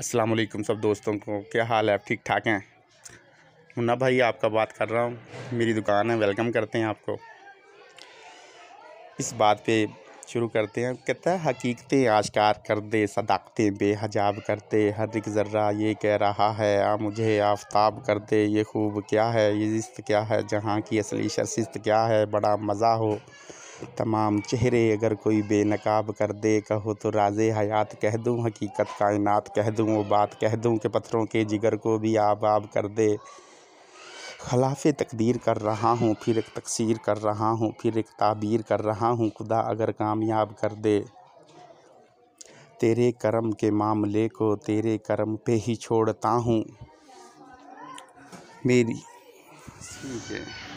अस्सलाम वालेकुम सब दोस्तों को क्या हाल है आप ठीक ठाक हैं मुन्ना भाई आपका बात कर रहा हूँ मेरी दुकान है वेलकम करते हैं आपको इस बात पे शुरू करते हैं कहता है हकीकतें आश्कार कर दे सदाकतें बेहजाब करते हर एक ज़र्रा ये कह रहा है आ हाँ, मुझे आफ्ताब कर दे ये खूब क्या है ये जिस्त क्या है जहाँ की असली शर्शिस्त क्या है बड़ा मज़ा हो तमाम चेहरे अगर कोई बेनकाब कर दे कहो तो राज हयात कह दूँ हकीकत कायनात कह दूँ वो बात कह दूँ कि पत्थरों के जिगर को भी आब आब कर दे खिलाफ तकदीर कर रहा हूँ फिर एक तकसीर कर रहा हूँ फिर एक ताबीर कर रहा हूँ खुदा अगर कामयाब कर दे तेरे करम के मामले को तेरे करम पे ही छोड़ता हूँ मेरी ठीक है